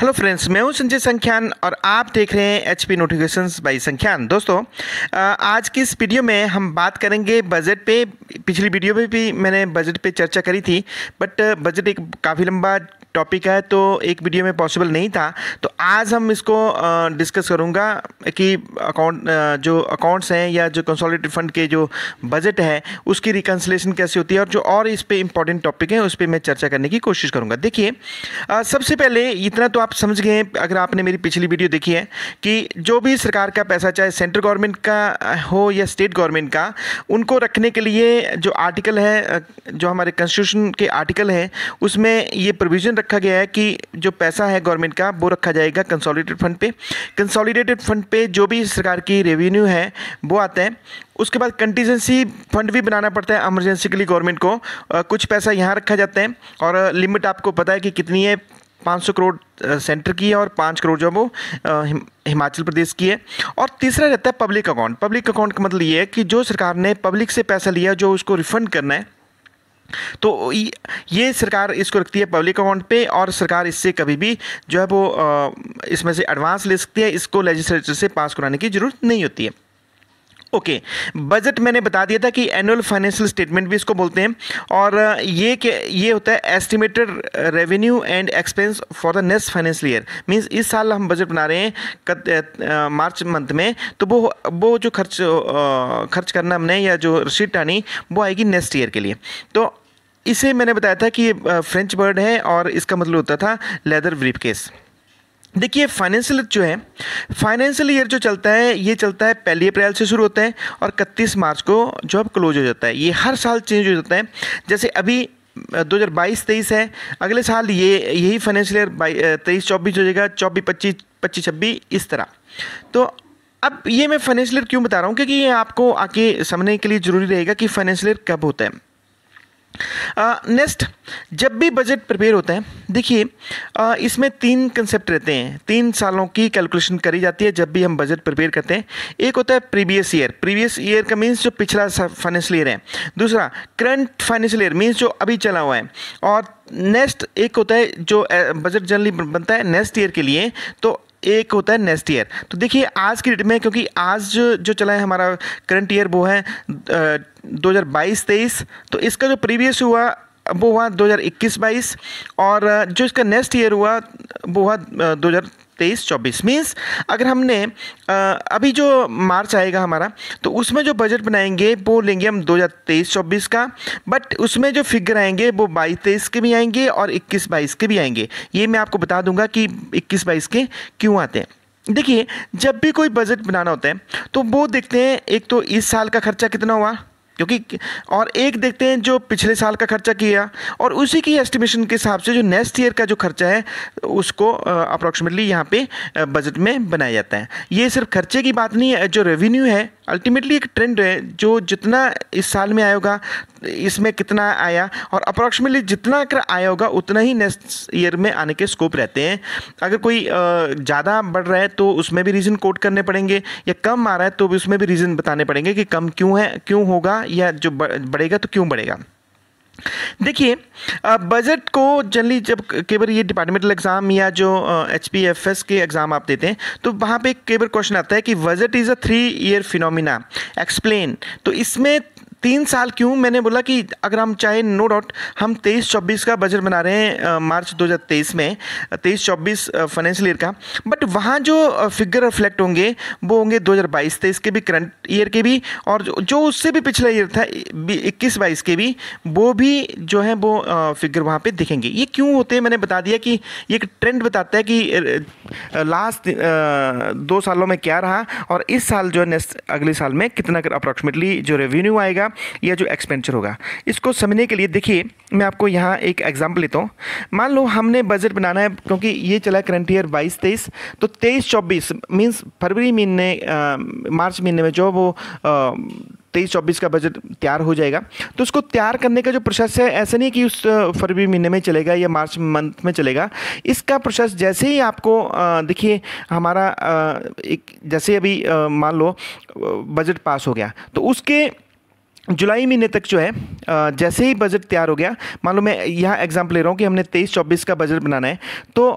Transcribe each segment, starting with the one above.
hello friends मैं हूं संजय संख्यान और आप देख रहे हैं H P notification by Sankhyan दोस्तों आज की इस वीडियो में हम बात करेंगे बजट पे पिछली वीडियो में भी मैंने बजट पे चर्चा करी थी बट बजट एक काफ़ी लंबा टॉपिक है तो एक वीडियो में पॉसिबल नहीं था तो आज हम इसको डिस्कस करूँगा कि अकाउंट जो अकाउंट्स हैं या जो कंसोलिडेटेड फंड के जो बजट है उसकी रिकन्सलेशन कैसे होती है और जो और इस पर इंपॉर्टेंट टॉपिक है उस पर मैं चर्चा करने की कोशिश करूँगा देखिए सबसे पहले इतना तो आप समझ गए अगर आपने मेरी पिछली वीडियो देखी है कि जो भी सरकार का पैसा चाहे सेंट्रल गवर्नमेंट का हो या स्टेट गवर्नमेंट का उनको रखने के लिए जो आर्टिकल है जो हमारे कॉन्स्टिट्यूशन के आर्टिकल हैं उसमें ये प्रोविज़न रख रखा गया है कि जो पैसा है गवर्नमेंट का वो रखा जाएगा कंसोलिडेटेड फंड पे कंसोलिडेटेड फंड पे जो भी सरकार की रेवेन्यू है वो आते हैं उसके बाद कंटीजेंसी फंड भी बनाना पड़ता है एमरजेंसी के लिए गवर्नमेंट को आ, कुछ पैसा यहाँ रखा जाता है और लिमिट आपको पता है कि कितनी है 500 करोड़ सेंटर की है और 5 करोड़ जो वो हिमाचल प्रदेश की है और तीसरा रहता है पब्लिक अकाउंट पब्लिक अकाउंट का मतलब ये है कि जो सरकार ने पब्लिक से पैसा लिया जो उसको रिफंड करना है तो ये सरकार इसको रखती है पब्लिक अकाउंट पे और सरकार इससे कभी भी जो है वो इसमें से एडवांस ले सकती है इसको लेजिस्लेचर से पास कराने की ज़रूरत नहीं होती है ओके बजट मैंने बता दिया था कि एनुअल फाइनेंशियल स्टेटमेंट भी इसको बोलते हैं और ये ये होता है estimated revenue and expense for the next financial year means इस साल हम बजट बना रहे हैं मार्च मंथ में तो वो वो जो खर्च खर्च करना हमने या जो रसीद आनी वो आएगी नेक्स्ट ईयर के लिए तो इसे मैंने बताया था कि ये फ्रेंच वर्ड है और इसका मतलब होता था लेदर ब्रीफ केस देखिए फाइनेंशियल जो है फाइनेंशियल ईयर जो चलता है ये चलता है पहली अप्रैल से शुरू होता है और 31 मार्च को जॉब क्लोज हो जाता है ये हर साल चेंज हो जाता है जैसे अभी 2022-23 है अगले साल ये यही फाइनेंशियल ईयर तेईस चौबीस हो जाएगा चौबीस पच्चीस पच्चीस छब्बीस इस तरह तो अब ये मैं फाइनेंशियल ईयर क्यों बता रहा हूँ क्योंकि ये आपको आके समझने के लिए ज़रूरी रहेगा कि फाइनेंशियल ईयर कब होता है नेक्स्ट जब भी बजट प्रिपेयर होता है देखिए इसमें तीन कंसेप्ट रहते हैं तीन सालों की कैलकुलेशन करी जाती है जब भी हम बजट प्रिपेयर करते हैं एक होता है प्रीवियस ईयर प्रीवियस ईयर का मीन्स जो पिछला फाइनेंशियल ईयर है दूसरा करंट फाइनेंशियल ईयर मीन्स जो अभी चला हुआ है और नेक्स्ट एक होता है जो बजट जनरली बनता है नेक्स्ट ईयर के लिए तो एक होता है नेक्स्ट ईयर तो देखिए आज की डेट में क्योंकि आज जो जो चला है हमारा करंट ईयर वो है दो हज़ार बाईस तेईस तो इसका जो प्रीवियस हुआ वो हुआ दो हज़ार इक्कीस बाईस और जो इसका नेक्स्ट ईयर हुआ वो हुआ दो हज़ार तेईस चौबीस मीन्स अगर हमने अभी जो मार्च आएगा हमारा तो उसमें जो बजट बनाएंगे वो लेंगे हम दो हज़ार तेईस चौबीस का बट उसमें जो फिगर आएंगे वो बाईस तेईस के भी आएंगे और इक्कीस बाईस के भी आएंगे ये मैं आपको बता दूंगा कि इक्कीस बाईस के क्यों आते हैं देखिए जब भी कोई बजट बनाना होता है तो वो देखते हैं एक तो इस साल का खर्चा कितना हुआ क्योंकि और एक देखते हैं जो पिछले साल का खर्चा किया और उसी की एस्टिमेशन के हिसाब से जो नेक्स्ट ईयर का जो खर्चा है उसको अप्रॉक्सीमेटली यहाँ पे बजट में बनाया जाता है ये सिर्फ खर्चे की बात नहीं है जो रेवेन्यू है अल्टीमेटली एक ट्रेंड है जो जितना इस साल में आएगा इसमें कितना आया और अप्रॉक्सीमेटली जितना अगर आया होगा उतना ही नेक्स्ट ईयर में आने के स्कोप रहते हैं अगर कोई ज़्यादा बढ़ रहा है तो उसमें भी रीज़न कोट करने पड़ेंगे या कम आ रहा है तो भी उसमें भी रीज़न बताने पड़ेंगे कि कम क्यों है क्यों होगा या जो बढ़ेगा तो क्यों बढ़ेगा देखिए बजट को जनरली जब केवल ये डिपार्टमेंटल एग्ज़ाम या जो एच uh, के एग्ज़ाम आप देते हैं तो वहाँ पे एक केवल क्वेश्चन आता है कि budget is a three year phenomena explain तो इसमें तीन साल क्यों मैंने बोला कि अगर हम चाहे नो डाउट हम तेईस चौबीस का बजट बना रहे हैं मार्च 2023 में तेईस चौबीस फाइनेंशियल ईयर का बट वहाँ जो फिगर रिफ्लेक्ट होंगे वो होंगे 2022 23 के भी करंट ईयर के भी और जो उससे भी पिछला ईयर था इक्कीस बाईस के भी वो भी जो है वो फिगर वहाँ पर दिखेंगे ये क्यों होते हैं मैंने बता दिया कि ये एक ट्रेंड बताता है कि लास्ट दो सालों में क्या रहा और इस साल जो है नेक्स्ट अगले साल में कितना अप्रॉक्सीमेटली जो रेवेन्यू आएगा होगा या जो एक्सपेंचर होगा इसको समझने के लिए देखिए मैं आपको यहाँ एक एग्जाम्पल लेता हूँ मान लो हमने बजट बनाना है क्योंकि ये चला करंट ईयर बाईस तेईस तो तेईस चौबीस मीन्स फरवरी महीने मार्च महीने में जो वो तेईस चौबीस का बजट तैयार हो जाएगा तो उसको तैयार करने का जो प्रोसेस है ऐसा नहीं कि उस फरवरी महीने में चलेगा या मार्च मंथ में चलेगा इसका प्रोसेस जैसे ही आपको देखिए हमारा एक जैसे अभी मान लो बजट पास हो गया तो उसके जुलाई महीने तक जो है जैसे ही बजट तैयार हो गया मान लो मैं यहाँ एग्जाम्पल ले रहा हूँ कि हमने तेईस चौबीस का बजट बनाना है तो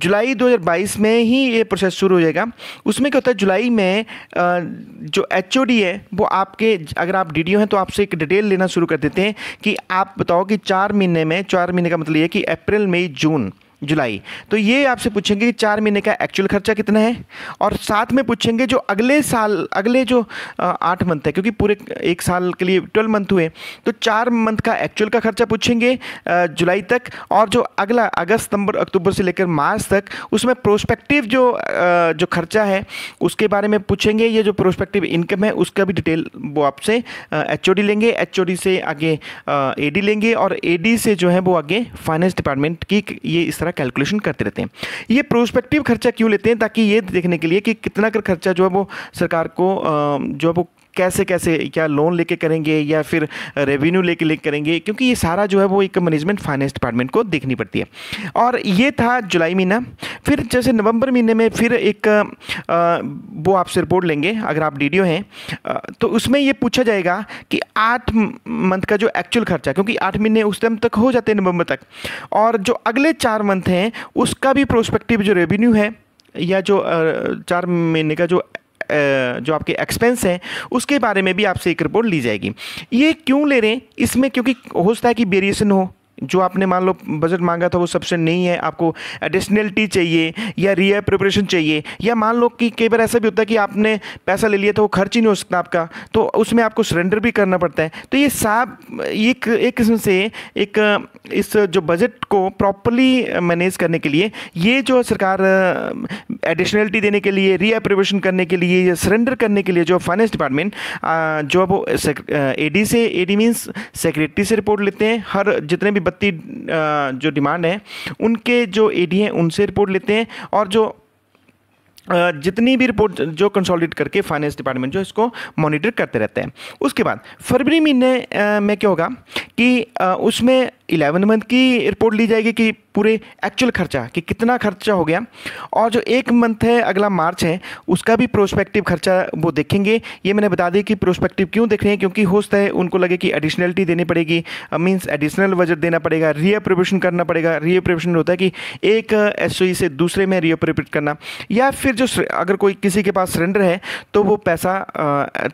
जुलाई 2022 में ही ये प्रोसेस शुरू हो जाएगा उसमें क्या होता है जुलाई में जो एच है वो आपके अगर आप डी हैं तो आपसे एक डिटेल लेना शुरू कर देते हैं कि आप बताओ कि चार महीने में चार महीने का मतलब ये कि अप्रैल मई जून जुलाई तो ये आपसे पूछेंगे कि चार महीने का एक्चुअल खर्चा कितना है और साथ में पूछेंगे जो अगले साल अगले जो आठ मंथ है क्योंकि पूरे एक साल के लिए ट्वेल्व मंथ हुए तो चार मंथ का एक्चुअल का खर्चा पूछेंगे जुलाई तक और जो अगला अगस्त सितंबर अक्टूबर से लेकर मार्च तक उसमें प्रोस्पेक्टिव जो जो खर्चा है उसके बारे में पूछेंगे ये जो प्रोस्पेक्टिव इनकम है उसका भी डिटेल वो आपसे एच लेंगे एच से आगे ए लेंगे और ए से जो है वो आगे फाइनेंस डिपार्टमेंट की ये इस तरह सारा कैलकुलेशन करते रहते हैं ये प्रोस्पेक्टिव खर्चा क्यों लेते हैं ताकि ये देखने के लिए कि कितना कर खर्चा जो है वो सरकार को जो है वो कैसे कैसे क्या लोन लेके करेंगे या फिर रेवेन्यू लेके लेके करेंगे क्योंकि ये सारा जो है वो एक मैनेजमेंट फाइनेंस डिपार्टमेंट को देखनी पड़ती है और ये था जुलाई महीना फिर जैसे नवंबर महीने में फिर एक आ, वो आपसे रिपोर्ट लेंगे अगर आप डी हैं तो उसमें ये पूछा जाएगा कि आठ मंथ का जो एक्चुअल खर्चा क्योंकि आठ महीने उस टाइम तक हो जाते हैं नवंबर तक और जो अगले चार मंथ हैं उसका भी प्रोस्पेक्टिव जो रेवेन्यू है या जो चार महीने का जो जो आपके एक्सपेंस हैं उसके बारे में भी आपसे एक रिपोर्ट ली जाएगी ये क्यों ले रहे हैं इसमें क्योंकि हो सकता है कि वेरिएशन हो जो आपने मान लो बजट मांगा था वो सबसे नहीं है आपको एडिशनलिटी चाहिए या रिय प्रिपरेशन चाहिए या मान लो कि कई बार ऐसा भी होता है कि आपने पैसा ले लिया था वो खर्च ही नहीं हो सकता आपका तो उसमें आपको सरेंडर भी करना पड़ता है तो ये साफ एक एक किस्म से एक इस जो बजट को प्रॉपरली मैनेज करने के लिए ये जो सरकार एडिशनलिटी देने के लिए रिय प्रिपरेशन करने के लिए या सरेंडर करने के लिए जो फाइनेंस डिपार्टमेंट जो अब एडी से डी मीन्स सेक्रेटरी से रिपोर्ट लेते हैं हर जितने भी संपत्ति जो डिमांड है उनके जो ए हैं उनसे रिपोर्ट लेते हैं और जो जितनी भी रिपोर्ट जो कंसोलिडेट करके फाइनेंस डिपार्टमेंट जो इसको मॉनिटर करते रहते हैं उसके बाद फरवरी महीने में क्या होगा कि उसमें इलेवन मंथ की रिपोर्ट ली जाएगी कि पूरे एक्चुअल खर्चा कि कितना खर्चा हो गया और जो एक मंथ है अगला मार्च है उसका भी प्रोस्पेक्टिव खर्चा वो देखेंगे ये मैंने बता दी कि प्रोस्पेक्टिव क्यों देख रहे हैं क्योंकि हो सकता है उनको लगे कि एडिशनलिटी देनी पड़ेगी मीन्स एडिशनल बजट देना पड़ेगा रीअप्रिपरेशन करना पड़ेगा रीअप्रिपरेशन होता है कि एक एस e से दूसरे में रीअप्रिपरेट करना या फिर जो अगर कोई किसी के पास सरेंडर है तो वो पैसा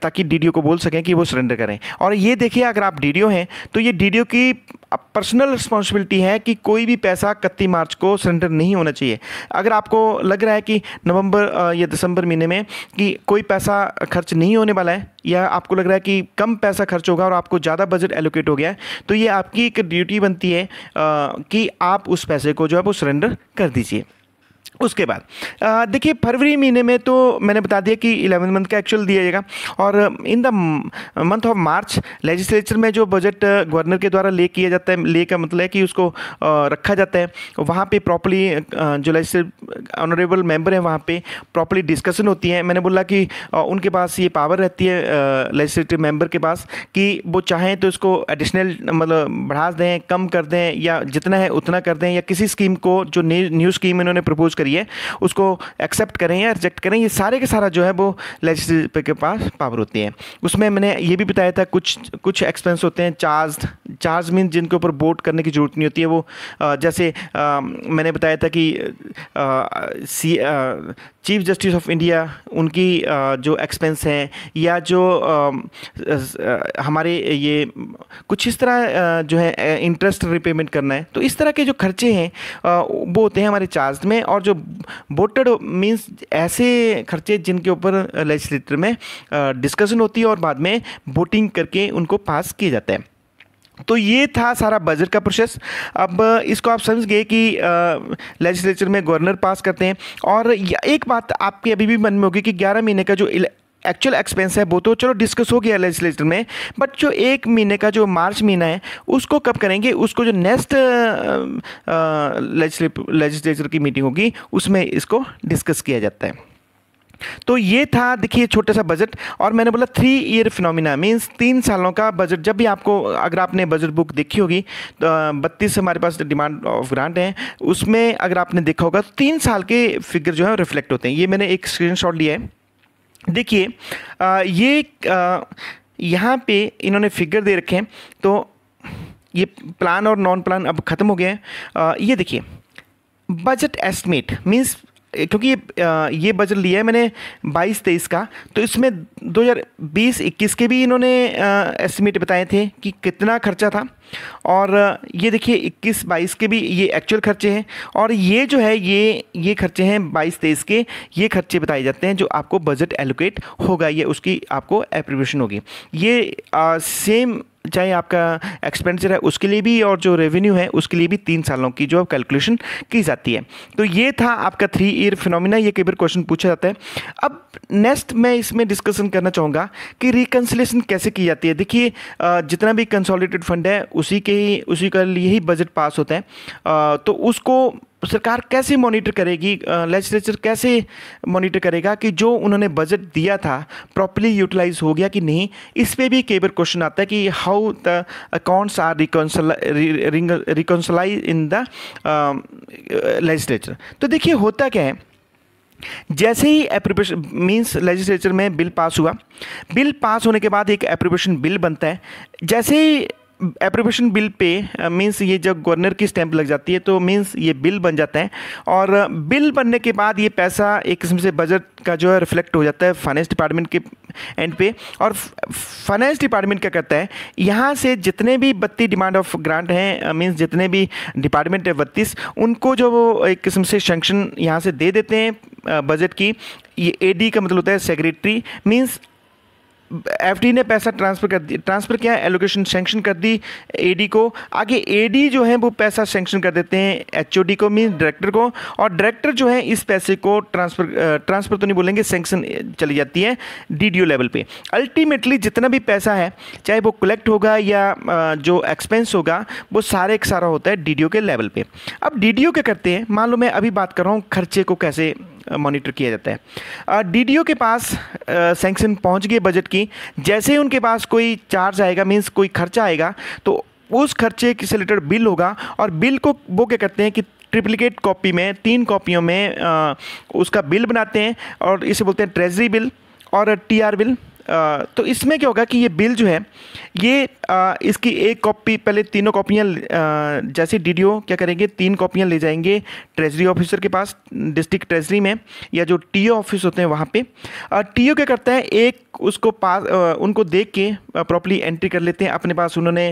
ताकि डी को बोल सकें कि वो सरेंडर करें और ये देखिए अगर आप डी हैं तो ये डी की पर्सनल रिस्पॉन्सिबिलिटी है कि कोई भी पैसा इकत्ती मार्च को सरेंडर नहीं होना चाहिए अगर आपको लग रहा है कि नवंबर या दिसंबर महीने में कि कोई पैसा खर्च नहीं होने वाला है या आपको लग रहा है कि कम पैसा खर्च होगा और आपको ज़्यादा बजट एलोकेट हो गया है तो ये आपकी एक ड्यूटी बनती है कि आप उस पैसे को जो है वो सरेंडर कर दीजिए उसके बाद देखिए फरवरी महीने में तो मैंने बता दिया कि इलेवन मंथ का एक्चुअल दिया जाएगा और in the month of March legislature में जो बजट गवर्नर के द्वारा ले किया जाता है ले का मतलब है कि उसको रखा जाता है वहाँ पे प्रॉपरली जो लेजिस्लेटिव ऑनरेबल मेंबर हैं वहाँ पे प्रॉपरली डिस्कशन होती है मैंने बोला कि उनके पास ये पावर रहती है लेजिस्लेटिव मेंबर के पास कि वो चाहें तो इसको एडिशनल मतलब बढ़ा दें कम कर दें या जितना है उतना कर दें या किसी स्कीम को जो न्यू स्कीम इन्होंने प्रपोज करिए उसको एक्सेप्ट करें या रिजेक्ट करें ये सारे के सारा जो है वो लेजिस्लेटिव के पास पावर होती है उसमें मैंने ये भी बताया था कुछ कुछ एक्सपेंस होते हैं चार्ज चार्ज मीन जिनके ऊपर वोट करने की ज़रूरत नहीं होती है वो जैसे मैंने बताया था कि चीफ जस्टिस ऑफ इंडिया उनकी जो एक्सपेंस हैं या जो हमारे ये कुछ इस तरह जो है इंटरेस्ट रिपेमेंट करना है तो इस तरह के जो खर्चे हैं वो होते हैं हमारे चार्ज में और जो वोटेड मीन्स ऐसे खर्चे जिनके ऊपर लेजिस्लेटर में डिस्कशन होती है और बाद में वोटिंग करके उनको पास किए जाते हैं तो ये था सारा बजट का प्रोसेस अब इसको आप समझ गए कि लेजिस्लेचर में गवर्नर पास करते हैं और एक बात आपके अभी भी मन में होगी कि 11 महीने का जो एक्चुअल एक्सपेंस है वो तो चलो डिस्कस हो गया लेजिस्लेचर में बट जो एक महीने का जो मार्च महीना है उसको कब करेंगे उसको जो नेक्स्ट लेजिस्लेचर की मीटिंग होगी उसमें इसको डिस्कस किया जाता है तो ये था देखिए छोटा सा बजट और मैंने बोला थ्री ईयर फिनोमिना मीन्स तीन सालों का बजट जब भी आपको अगर आपने बजट बुक देखी होगी तो बत्तीस हमारे पास डिमांड ऑफ ग्रांट है उसमें अगर आपने देखा होगा तो तीन साल के फिगर जो है रिफ्लेक्ट होते हैं ये मैंने एक स्क्रीनशॉट लिया है देखिए ये यहाँ पे इन्होंने फिगर दे रखे हैं तो ये प्लान और नॉन प्लान अब ख़त्म हो गए हैं ये देखिए बजट एस्टिमेट मीन्स क्योंकि ये बजट लिया है मैंने बाईस तेईस का तो इसमें दो हज़ार बीस इक्कीस के भी इन्होंने एस्टिमेट बताए थे कि कितना खर्चा था और ये देखिए इक्कीस बाईस के भी ये एक्चुअल खर्चे हैं और ये जो है ये ये खर्चे हैं बाईस तेईस के ये खर्चे बताए जाते हैं जो आपको बजट एलोकेट होगा ये उसकी आपको एप्रीवेशन होगी ये आ, सेम चाहे आपका एक्सपेंडिचर है उसके लिए भी और जो रेवेन्यू है उसके लिए भी तीन सालों की जो कैलकुलेशन की जाती है तो ये था आपका थ्री ईयर फिनोमिना ये कई बार क्वेश्चन पूछा जाता है अब नेक्स्ट मैं इसमें डिस्कशन करना चाहूँगा कि रिकन्सिलेशन कैसे की जाती है देखिए जितना भी कंसोलिडेटेड फंड है उसी के ही उसी का लिए ही बजट पास होता है तो उसको सरकार कैसे मॉनिटर करेगी लेजिस्लेचर कैसे मॉनिटर करेगा कि जो उन्होंने बजट दिया था प्रॉपरली यूटिलाइज हो गया कि नहीं इस पर भी कई बार क्वेश्चन आता है कि how the accounts are reconcilize in the legislature तो देखिए होता क्या है जैसे ही अप्रूवेशन मींस लेजिस्लेचर में बिल पास हुआ बिल पास होने के बाद एक अप्रूवेशन बिल बनता है जैसे ही एप्रोप्रिएशन बिल पे मींस uh, ये जब गवर्नर की स्टैंप लग जाती है तो मींस ये बिल बन जाता है और बिल uh, बनने के बाद ये पैसा एक किस्म से बजट का जो है रिफ्लेक्ट हो जाता है फाइनेंस डिपार्टमेंट के एंड पे और फाइनेंस डिपार्टमेंट क्या करता है यहाँ से जितने भी बत्तीस डिमांड ऑफ ग्रांट हैं मीन्स uh, जितने भी डिपार्टमेंट है बत्तीस उनको जो वो एक किस्म से सेंक्शन यहाँ से दे देते हैं बजट की ये एडी का मतलब होता है सेक्रेटरी मीन्स एफ ने पैसा ट्रांसफ़र कर दिया ट्रांसफ़र किया एलोकेशन सेंक्शन कर दी ए को आगे ए जो है वो पैसा सेंक्शन कर देते हैं एच को मीन डायरेक्टर को और डायरेक्टर जो है इस पैसे को ट्रांसफ़र ट्रांसफ़र तो नहीं बोलेंगे सेंक्शन चली जाती है डी लेवल पे अल्टीमेटली जितना भी पैसा है चाहे वो कलेक्ट होगा या जो एक्सपेंस होगा वो सारे एक सारा होता है डी के लेवल पर अब डी क्या करते हैं मान लो मैं अभी बात कर रहा हूँ खर्चे को कैसे मॉनिटर किया जाता है डी के पास सेंक्शन पहुंच गई बजट की जैसे ही उनके पास कोई चार्ज आएगा मीन्स कोई खर्चा आएगा तो उस खर्चे के से रिलेटेड बिल होगा और बिल को वो क्या करते हैं कि ट्रिप्लिकेट कॉपी में तीन कॉपियों में आ, उसका बिल बनाते हैं और इसे बोलते हैं ट्रेजरी बिल और टी आर बिल तो इसमें क्या होगा कि ये बिल जो है ये इसकी एक कॉपी पहले तीनों कॉपियाँ जैसे डी क्या करेंगे तीन कॉपियाँ ले जाएंगे ट्रेजरी ऑफिसर के पास डिस्ट्रिक्ट ट्रेजरी में या जो टी ऑफिस होते हैं वहाँ पे टी क्या करता है एक उसको पास उनको देख के प्रॉपरली एंट्री कर लेते हैं अपने पास उन्होंने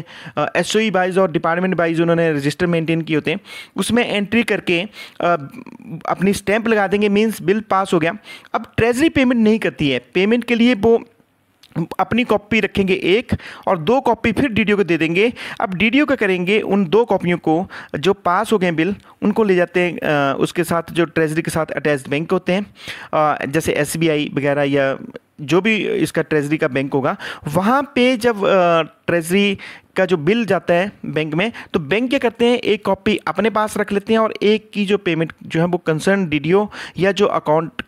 एस ओ e वाइज और डिपार्टमेंट वाइज उन्होंने रजिस्टर मेंटेन किए होते हैं उसमें एंट्री करके अपनी स्टैंप लगा देंगे मीन्स बिल पास हो गया अब ट्रेजरी पेमेंट नहीं करती है पेमेंट के लिए वो अपनी कॉपी रखेंगे एक और दो कॉपी फिर डीडीओ को दे देंगे अब डीडीओ का करेंगे उन दो कॉपियों को जो पास हो गए बिल उनको ले जाते हैं उसके साथ जो ट्रेजरी के साथ अटैच बैंक होते हैं जैसे एस वगैरह या जो भी इसका ट्रेजरी का बैंक होगा वहाँ पे जब ट्रेजरी का जो बिल जाता है बैंक में तो बैंक क्या करते हैं एक कॉपी अपने पास रख लेते हैं और एक की जो पेमेंट जो है वो कंसर्न डीडीओ या जो अकाउंट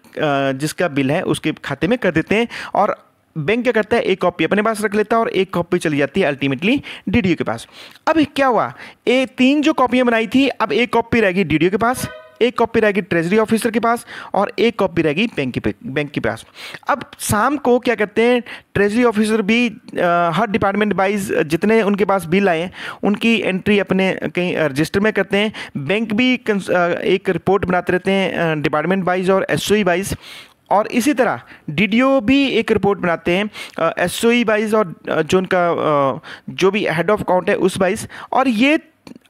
जिसका बिल है उसके खाते में कर देते हैं और बैंक क्या करता है एक कॉपी अपने पास रख लेता है और एक कॉपी चली जाती है अल्टीमेटली डी के पास अब क्या हुआ ए तीन जो कॉपियाँ बनाई थी अब एक कॉपी रहेगी डी के पास एक कॉपी रहेगी ट्रेजरी ऑफिसर के पास और एक कॉपी रहेगी बैंक के बैंक के पास अब शाम को क्या करते हैं ट्रेजरी ऑफिसर भी आ, हर डिपार्टमेंट वाइज जितने उनके पास बिल आए उनकी एंट्री अपने कहीं रजिस्टर में करते हैं बैंक भी एक रिपोर्ट बनाते रहते हैं डिपार्टमेंट वाइज और एस वाइज और इसी तरह डी भी एक रिपोर्ट बनाते हैं एस ओ वाइज और जो उनका जो भी हेड ऑफ अकाउंट है उस वाइज और ये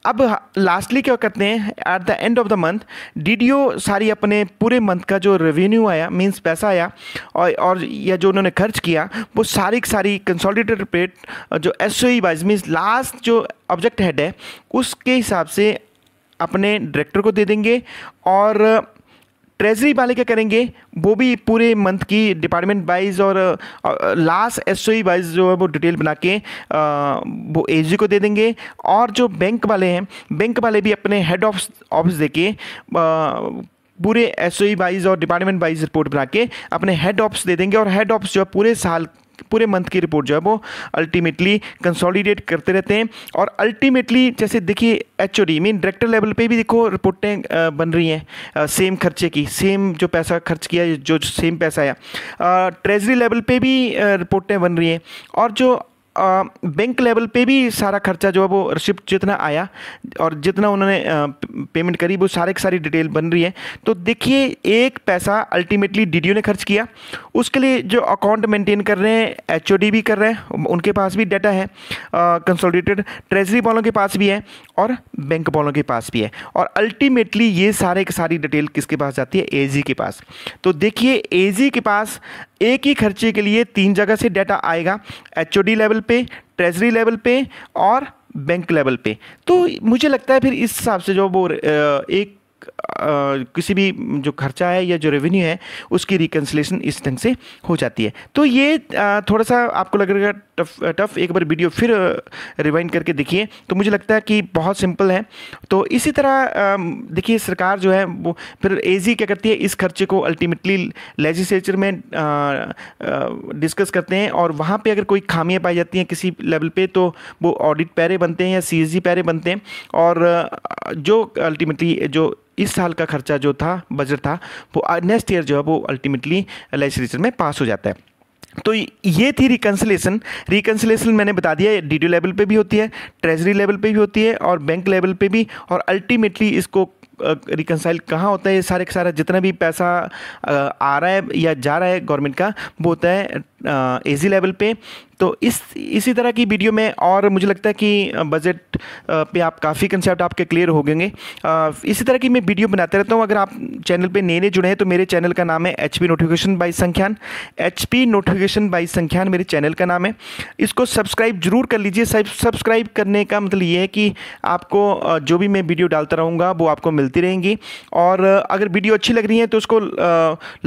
अब लास्टली क्या करते हैं at the end of the month D सारी अपने पूरे मंथ का जो रेवेन्यू आया मींस पैसा आया और और या जो उन्होंने खर्च किया वो सारी सारी कंसोलिडेटेड रिपोर्ट जो S O wise means last जो ऑब्जेक्ट हेड है उसके हिसाब से अपने डायरेक्टर को दे देंगे और ट्रेजरी वाले क्या करेंगे वो भी पूरे मंथ की डिपार्टमेंट वाइज और लास्ट एस ओ वाइज जो है वो डिटेल बना के वो ए को दे देंगे और जो बैंक वाले हैं बैंक वाले भी अपने हेड ऑफ ऑफिस दे के पूरे एस ओ वाइज और डिपार्टमेंट वाइज रिपोर्ट बना के अपने हेड ऑफ्स दे देंगे और हेड ऑफ्स जो है पूरे साल पूरे मंथ की रिपोर्ट जो है वो अल्टीमेटली कंसोलिडेट करते रहते हैं और अल्टीमेटली जैसे देखिए H O D mean director level पे भी देखो रिपोर्टें बन रही हैं सेम खर्चे की सेम जो पैसा खर्च किया जो सेम पैसा आया ट्रेजरी लेवल पे भी रिपोर्टें बन रही हैं और जो बैंक लेवल पे भी सारा खर्चा जो है वो रिसिप्ट जितना आया और जितना उन्होंने पेमेंट करी वो सारे की सारी डिटेल बन रही है तो देखिए एक पैसा अल्टीमेटली डी ने खर्च किया उसके लिए जो अकाउंट मेंटेन कर रहे हैं एच भी कर रहे हैं उनके पास भी डाटा है कंसोलिडेटेड ट्रेजरी वालों के पास भी है और बैंक वालों के पास भी है और अल्टीमेटली ये सारे की सारी डिटेल किसके पास जाती है ए के पास तो देखिए ए के पास एक ही खर्चे के लिए तीन जगह से डाटा आएगा एच लेवल पे ट्रेजरी लेवल पे और बैंक लेवल पे तो मुझे लगता है फिर इस हिसाब से जो वो एक किसी भी जो खर्चा है या जो रेवेन्यू है उसकी रिकन्सलेशन इस ढंग से हो जाती है तो ये थोड़ा सा आपको लग रहा टफ टफ एक बार वीडियो फिर रिवाइंड करके देखिए तो मुझे लगता है कि बहुत सिंपल है तो इसी तरह देखिए सरकार जो है वो फिर एजी क्या करती है इस खर्चे को अल्टीमेटली लेजिस्लेचर में डिस्कस करते हैं और वहाँ पे अगर कोई खामियाँ पाई जाती हैं किसी लेवल पे तो वो ऑडिट पैरे बनते हैं या सी पैरे बनते हैं और जो अल्टीमेटली जो इस साल साल का खर्चा जो था बजट था वो नेक्स्ट ईयर जो है वो अल्टीमेटली लेजिस्लेचर में पास हो जाता है तो ये थी रिकन्सलेशन रिकन्सलेशन मैंने बता दिया डी लेवल पे भी होती है ट्रेजरी लेवल पे भी होती है और बैंक लेवल पे भी और अल्टीमेटली इसको रिकनसाइल कहाँ होता है ये सारे का सारा जितना भी पैसा आ रहा है या जा रहा है गवर्नमेंट का वो होता है एजी लेवल पे तो इस इसी तरह की वीडियो में और मुझे लगता है कि बजट पे आप काफ़ी कंसेप्ट आपके क्लियर हो गएंगे इसी तरह की मैं वीडियो बनाते रहता हूँ अगर आप चैनल पे नए नए जुड़े हैं तो मेरे चैनल का नाम है H notification by Sankhyan H notification by Sankhyan मेरे चैनल का नाम है इसको सब्सक्राइब जरूर कर लीजिए सब्सक्राइब करने का मतलब ये है कि आपको जो भी मैं वीडियो डालता रहूँगा वो आपको मिलती रहेंगी और अगर वीडियो अच्छी लग रही है तो उसको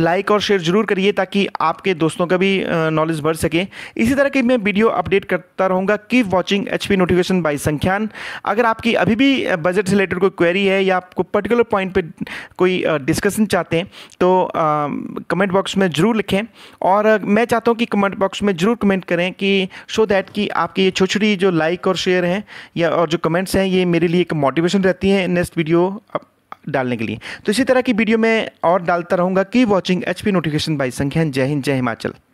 लाइक और शेयर ज़रूर करिए ताकि आपके दोस्तों का भी नॉलेज बढ़ सके इसी तरह के कि मैं वीडियो अपडेट करता रहूँगा keep watching H P notification by Sankhyan अगर आपकी अभी भी बजट से रिलेटेड कोई क्वेरी है या आपको पर्टिकुलर पॉइंट पे कोई डिस्कशन चाहते हैं तो कमेंट बॉक्स में ज़रूर लिखें और मैं चाहता हूँ कि कमेंट बॉक्स में ज़रूर कमेंट करें कि शो दैट कि आपकी ये छोटी छोटी जो लाइक और शेयर हैं या और जो कमेंट्स हैं ये मेरे लिए एक मोटिवेशन रहती है नेक्स्ट वीडियो डालने के लिए तो इसी तरह की वीडियो मैं और डालता रहूँगा की वॉचिंग एच नोटिफिकेशन बाई संख्या जय हिंद जय हिमाचल